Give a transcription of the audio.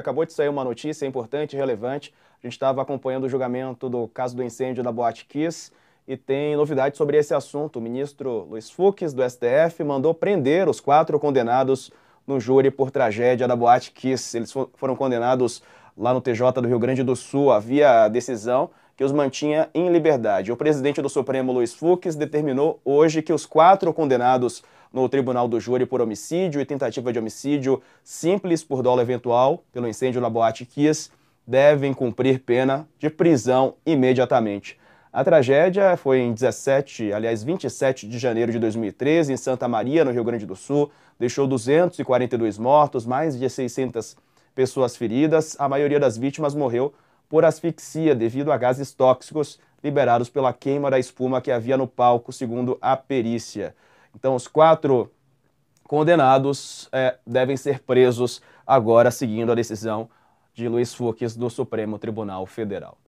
Acabou de sair uma notícia importante e relevante. A gente estava acompanhando o julgamento do caso do incêndio da Boate Kiss e tem novidades sobre esse assunto. O ministro Luiz Fux, do STF, mandou prender os quatro condenados no júri por tragédia da Boate Kiss. Eles foram condenados lá no TJ do Rio Grande do Sul havia a decisão que os mantinha em liberdade. O presidente do Supremo, Luiz Fux, determinou hoje que os quatro condenados no Tribunal do Júri por homicídio e tentativa de homicídio simples por dolo eventual pelo incêndio na Boate Kiss devem cumprir pena de prisão imediatamente. A tragédia foi em 17, aliás 27 de janeiro de 2013, em Santa Maria, no Rio Grande do Sul, deixou 242 mortos, mais de 600 pessoas feridas. A maioria das vítimas morreu por asfixia devido a gases tóxicos liberados pela queima da espuma que havia no palco, segundo a perícia. Então, os quatro condenados é, devem ser presos agora, seguindo a decisão de Luiz Fux do Supremo Tribunal Federal.